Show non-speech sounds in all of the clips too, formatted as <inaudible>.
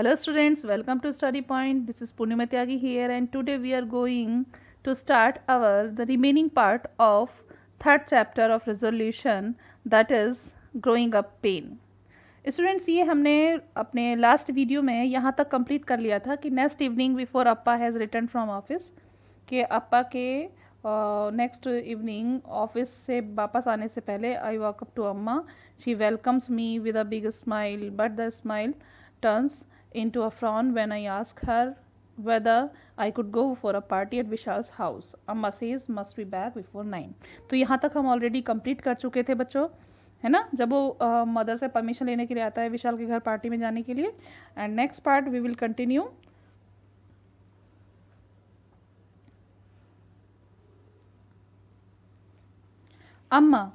Hello students welcome to Study Point this is Purnima Tyagi here and today we are going to start our the remaining part of third chapter of resolution that is growing up pain students ये हमने अपने last video में यहाँ तक complete कर लिया था कि next evening before Appa has return from office कि अप्पा के नेक्स्ट इवनिंग ऑफिस से वापस आने से पहले I walk up to Amma she welcomes me with a big smile but the smile turns into a frown when I asked her whether I could go for a party at Vishal's house. Amma says must be back before nine. तो यहाँ तक हम already complete कर चुके थे बच्चों है ना जब वो मदर uh, से परमिशन लेने के लिए आता है विशाल के घर पार्टी में जाने के लिए and next part we will continue Amma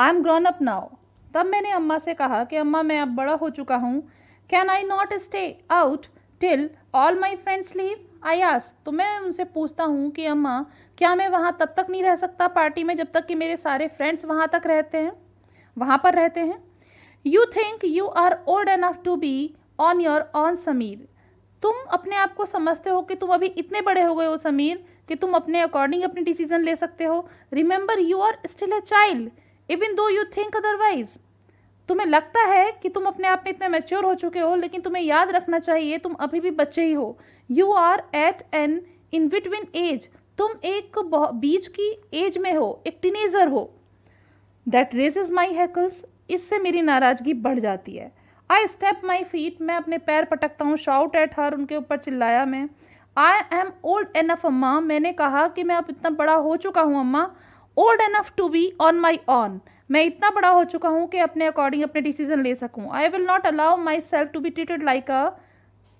I am grown up now तब मैंने अम्मा से कहा कि अम्मा मैं अब बड़ा हो चुका हूँ can I not stay out till all my friends leave I ask तो मैं उनसे पूछता हूँ कि अम्मा क्या मैं वहाँ तब तक नहीं रह सकता पार्टी में जब तक कि मेरे सारे फ्रेंड्स वहाँ तक रहते हैं वहाँ पर रहते हैं you think you are old enough to be on your own Sameer तुम अपने आप को समझते हो कि तुम अभी इतने बड़े हो गए हो समीर कि तुम अपने अकॉर्डिंग अपनी डिसीजन ले सकते हो remember you are still a child even though you think otherwise तुम्हें लगता है कि तुम अपने आप में इतने मैच्योर हो चुके हो लेकिन तुम्हें याद रखना चाहिए तुम अभी भी बच्चे ही हो you are at an in between age तुम एक बीच की एज में हो एक टीनेजर हो दैट रेजेज माई हैकल्स इससे मेरी नाराज़गी बढ़ जाती है आई स्टेप माई फीट मैं अपने पैर पटकता हूँ शाउट एट हर उनके ऊपर चिल्लाया मैं आई एम ओल्ड एनफ अम्मा मैंने कहा कि मैं अब इतना बड़ा हो चुका हूँ Amma old enough to be on my own मैं इतना बड़ा हो चुका हूँ कि अपने अकॉर्डिंग अपने डिसीजन ले सकूँ I will not allow myself to be treated like a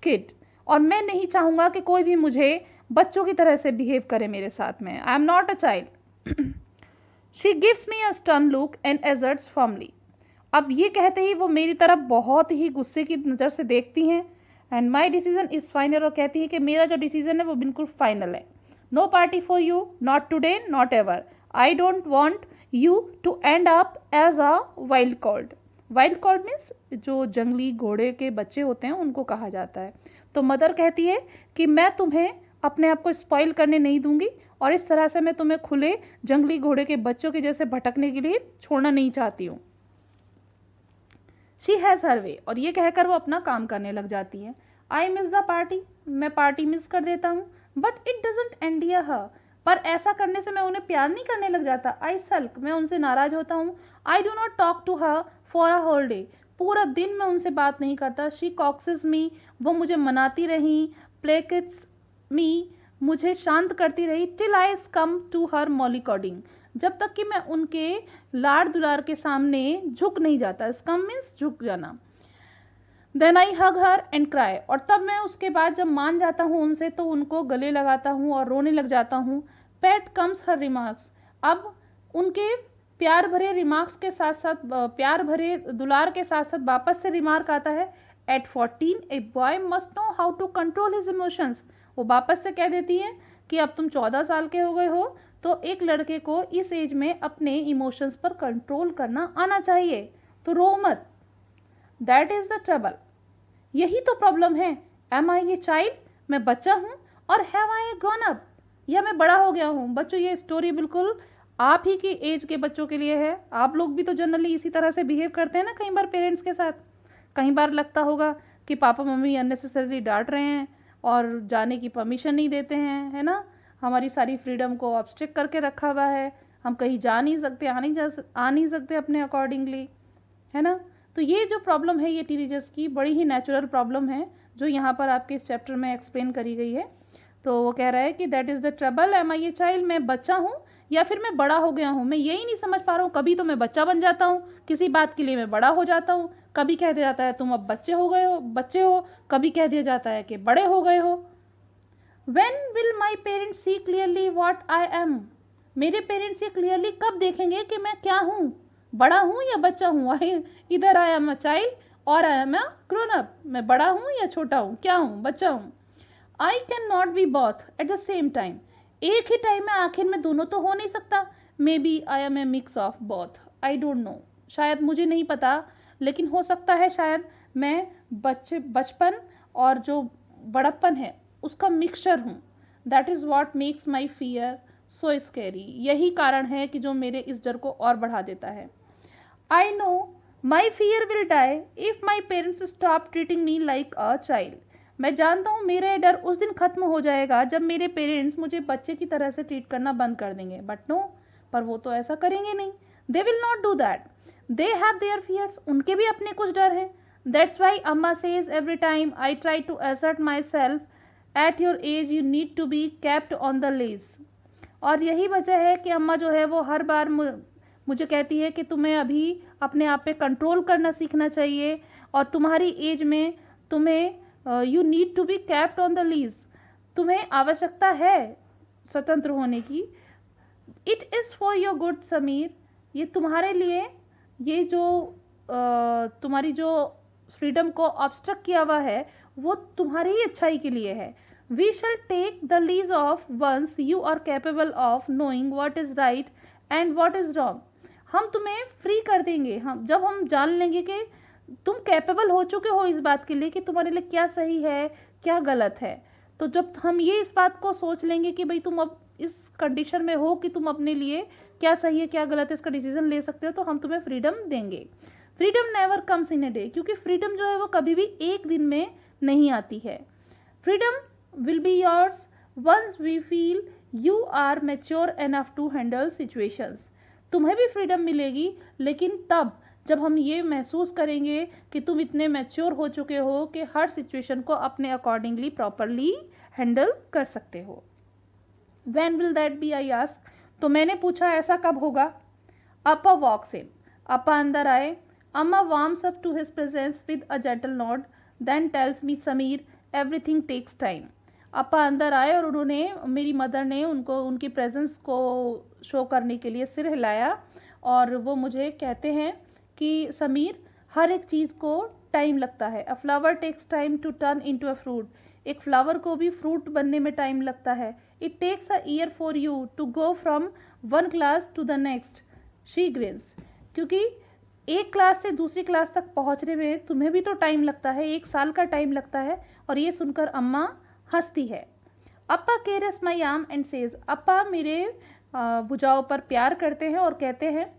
kid और मैं नहीं चाहूँगा कि कोई भी मुझे बच्चों की तरह से बिहेव करे मेरे साथ में I am not a child she gives me a stern look and asserts formally अब ये कहते ही वो मेरी तरफ बहुत ही गुस्से की नज़र से देखती हैं and my decision is final और कहती है कि मेरा जो डिसीजन है वो बिल्कुल फाइनल है no party for you not today not ever I don't want you to end up as a wild cord wild cord means जो जंगली घोड़े के बच्चे होते हैं उनको कहा जाता है तो मदर कहती है कि मैं तुम्हें अपने आप को स्पॉइल करने नहीं दूंगी और इस तरह से मैं तुम्हें खुले जंगली घोड़े के बच्चों के जैसे भटकने के लिए छोड़ना नहीं चाहती हूँ शी हैज़ हर वे और ये कहकर वो अपना काम करने लग जाती है आई मिस द पार्टी मैं पार्टी मिस कर देता हूँ but it doesn't end here पर ऐसा करने से मैं उन्हें प्यार नहीं करने लग जाता आई सल्क मैं उनसे नाराज होता हूँ I do not talk to her for a whole day पूरा दिन मैं उनसे बात नहीं करता शी कॉक्सेज मी वो मुझे मनाती रहीं प्लेकिट्स मी मुझे शांत करती रही till I come to her मॉलिकॉडिंग जब तक कि मैं उनके लाड़ दुलार के सामने झुक नहीं जाता स्कम मीन्स झुक जाना then I hug her and cry और तब मैं उसके बाद जब मान जाता हूँ उनसे तो उनको गले लगाता हूँ और रोने लग जाता हूँ पैट कम्स हर रिमार्क्स अब उनके प्यार भरे रिमार्क्स के साथ साथ प्यार भरे दुलार के साथ साथ वापस से रिमार्क आता है at fourteen a boy must know how to control his emotions वो वापस से कह देती हैं कि अब तुम चौदह साल के हो गए हो तो एक लड़के को इस एज में अपने इमोशंस पर कंट्रोल करना आना चाहिए तो रो मत दैट इज़ द ट्रबल यही तो प्रॉब्लम है एम आई ए चाइल्ड मैं बच्चा हूँ और have I a grown up या मैं बड़ा हो गया हूँ बच्चों ये स्टोरी बिल्कुल आप ही की एज के बच्चों के लिए है आप लोग भी तो जनरली इसी तरह से बिहेव करते हैं ना कई बार पेरेंट्स के साथ कई बार लगता होगा कि पापा मम्मी अननेसेसरली डांट रहे हैं और जाने की परमिशन नहीं देते हैं है ना हमारी सारी फ्रीडम को ऑब्स्ट्रिक करके रखा हुआ है हम कहीं जा नहीं सकते आ नहीं जा आ नहीं सकते अपने अकॉर्डिंगली है ना तो ये जो प्रॉब्लम है ये टीनेजर्स की बड़ी ही नेचुरल प्रॉब्लम है जो यहाँ पर आपके इस चैप्टर में एक्सप्लेन करी गई है तो वो कह रहा है कि that is the trouble am I a child मैं बच्चा हूँ या फिर मैं बड़ा हो गया हूँ मैं यही नहीं समझ पा रहा हूँ कभी तो मैं बच्चा बन जाता हूँ किसी बात के लिए मैं बड़ा हो जाता हूँ कभी कह दिया जाता है तुम अब बच्चे हो गए हो बच्चे हो कभी कह दिया जाता है कि बड़े हो गए हो when will my parents see clearly what I am मेरे पेरेंट्स ये क्लियरली कब देखेंगे कि मैं क्या हूँ बड़ा हूँ या बच्चा हूँ आई इधर आई एम अ चाइल्ड और I am a grown up मैं बड़ा हूँ या छोटा हूँ क्या हूँ बच्चा हूँ I can not be both at the same time एक ही टाइम में आखिर में दोनों तो हो नहीं सकता maybe I am a mix of both I don't know शायद मुझे नहीं पता लेकिन हो सकता है शायद मैं बच्चे बचपन और जो बड़प्पन है उसका मिक्सचर हूँ that is what makes my fear so scary यही कारण है कि जो मेरे इस डर को और बढ़ा देता है I know my fear will die if my parents stop treating me like a child मैं जानता हूँ मेरा ये डर उस दिन ख़त्म हो जाएगा जब मेरे पेरेंट्स मुझे बच्चे की तरह से ट्रीट करना बंद कर देंगे बट नो पर वो तो ऐसा करेंगे नहीं they will not do that they have their fears उनके भी अपने कुछ डर हैं that's why Amma says every time I try to assert myself at your age you need to be kept on the leash और यही वजह है कि अम्मा जो है वो हर बार मुझे कहती है कि तुम्हें अभी अपने आप पे कंट्रोल करना सीखना चाहिए और तुम्हारी एज में तुम्हें you need to be kept on the leash तुम्हें आवश्यकता है स्वतंत्र होने की it is for your good Sameer ये तुम्हारे लिए ये जो आ, uh, तुम्हारी जो फ्रीडम को ऑब्स्ट्रक्ट किया हुआ है वो तुम्हारी ही अच्छाई के लिए है we shall take the leash off once you are capable of knowing what is right and what is wrong हम तुम्हें फ्री कर देंगे हम जब हम जान लेंगे कि तुम कैपेबल हो चुके हो इस बात के लिए कि तुम्हारे लिए क्या सही है क्या गलत है तो जब हम ये इस बात को सोच लेंगे कि भाई तुम अब इस कंडीशन में हो कि तुम अपने लिए क्या सही है क्या गलत है इसका डिसीजन ले सकते हो तो हम तुम्हें फ्रीडम देंगे freedom never comes in a day क्योंकि फ्रीडम जो है वो कभी भी एक दिन में नहीं आती है freedom will be yours once we feel you are mature enough to handle situations तुम्हें भी फ्रीडम मिलेगी लेकिन तब जब हम ये महसूस करेंगे कि तुम इतने मैच्योर हो चुके हो कि हर सिचुएशन को अपने अकॉर्डिंगली प्रॉपरली हैंडल कर सकते हो when will that be I ask तो मैंने पूछा ऐसा कब होगा अपा वॉक्स इन अपा अंदर आए Amma warms up to his presence with a gentle nod then tells me Sameer everything takes time अपा अंदर आए और उन्होंने मेरी मदर ने उनको उनकी प्रेजेंस को शो करने के लिए सिर हिलाया और वो मुझे कहते हैं कि समीर हर एक चीज़ को टाइम लगता है a flower takes time to turn into a fruit एक फ्लावर को भी फ्रूट बनने में टाइम लगता है it takes a year for you to go from one class to the next she grins क्योंकि एक क्लास से दूसरी क्लास तक पहुंचने में तुम्हें भी तो टाइम लगता है एक साल का टाइम लगता है और ये सुनकर अम्मा हंसती है अपा केयरस माई आम एंड सेज अपा मेरे भुजाओं पर प्यार करते हैं और कहते हैं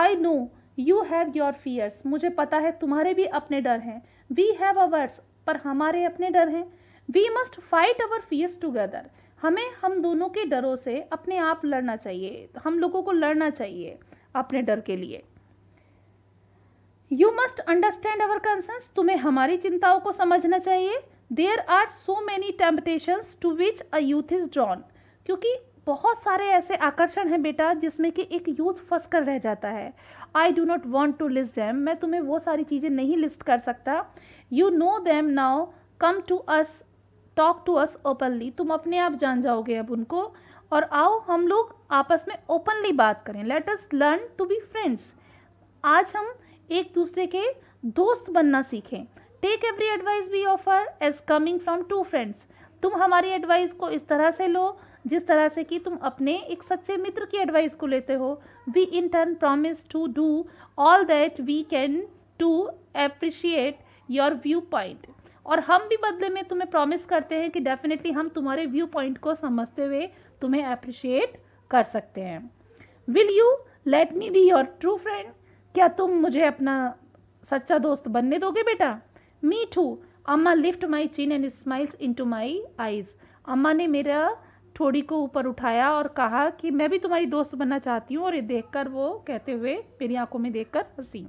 I know you have your fears मुझे पता है तुम्हारे भी अपने डर हैं वी हैव अवर्स पर हमारे अपने डर हैं we must fight our fears together हमें हम दोनों के डरों से अपने आप लड़ना चाहिए हम लोगों को लड़ना चाहिए अपने डर के लिए you must understand our concerns तुम्हें हमारी चिंताओं को समझना चाहिए there are so many temptations to which a youth is drawn क्योंकि बहुत सारे ऐसे आकर्षण हैं बेटा जिसमें कि एक यूथ फंस कर रह जाता है I do not want to list them मैं तुम्हें वो सारी चीज़ें नहीं लिस्ट कर सकता you know them now come to us talk to us openly तुम अपने आप जान जाओगे अब उनको और आओ हम लोग आपस में ओपनली बात करें let us learn to be friends आज हम एक दूसरे के दोस्त बनना सीखें take every advice we offer as coming from two friends तुम हमारी एडवाइस को इस तरह से लो जिस तरह से कि तुम अपने एक सच्चे मित्र की एडवाइस को लेते हो we in turn promise to do all that we can to appreciate your view point और हम भी बदले में तुम्हें प्रॉमिस करते हैं कि डेफिनेटली हम तुम्हारे व्यू पॉइंट को समझते हुए तुम्हें अप्रिशिएट कर सकते हैं will you let me be your true friend क्या तुम मुझे अपना सच्चा दोस्त बनने दोगे बेटा me to Amma lift my chin and smiles into my eyes अम्मा ने मेरा ठोड़ी को ऊपर उठाया और कहा कि मैं भी तुम्हारी दोस्त बनना चाहती हूँ और ये देखकर वो कहते हुए मेरी आंखों में देखकर हंसी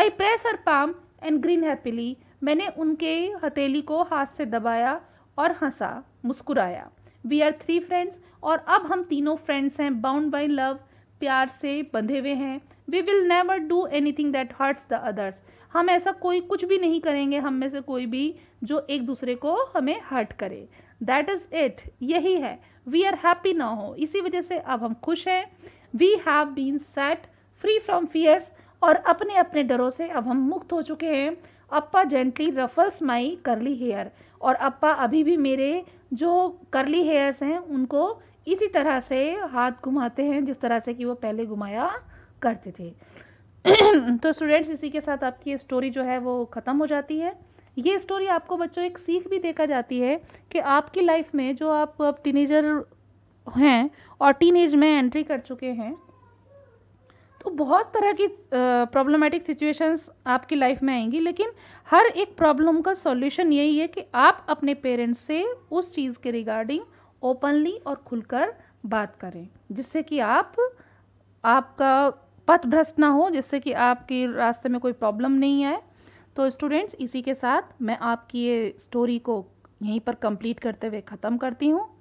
I press her palm and grin happily मैंने उनके हथेली को हाथ से दबाया और हंसा मुस्कुराया वी आर थ्री फ्रेंड्स और अब हम तीनों फ्रेंड्स हैं बाउंड बाई लव प्यार से बंधे हुए हैं we will never do anything that hurts the others हम ऐसा कोई कुछ भी नहीं करेंगे हम में से कोई भी जो एक दूसरे को हमें हर्ट करे दैट इज़ इट यही है वी आर हैप्पी ना हो इसी वजह से अब हम खुश हैं we have been set free from fears और अपने अपने डरों से अब हम मुक्त हो चुके हैं अप्पा जेंटली रफल्स माई करली हेयर और अप्पा अभी भी मेरे जो करली हेयर्स हैं उनको इसी तरह से हाथ घुमाते हैं जिस तरह से कि वो पहले घुमाया करते थे <clears throat> तो स्टूडेंट्स इसी के साथ आपकी स्टोरी जो है वो ख़त्म हो जाती है ये स्टोरी आपको बच्चों एक सीख भी देकर जाती है कि आपकी लाइफ में जो आप अब टीनेजर हैं और टीन में एंट्री कर चुके हैं तो बहुत तरह की प्रॉब्लमेटिक सिचुएशंस आपकी लाइफ में आएंगी लेकिन हर एक प्रॉब्लम का सॉल्यूशन यही है कि आप अपने पेरेंट्स से उस चीज़ के रिगार्डिंग ओपनली और खुलकर बात करें जिससे कि आप आपका पथ भ्रष्ट ना हो जिससे कि आपके रास्ते में कोई प्रॉब्लम नहीं आए तो स्टूडेंट्स इसी के साथ मैं आपकी ये स्टोरी को यहीं पर कंप्लीट करते हुए ख़त्म करती हूँ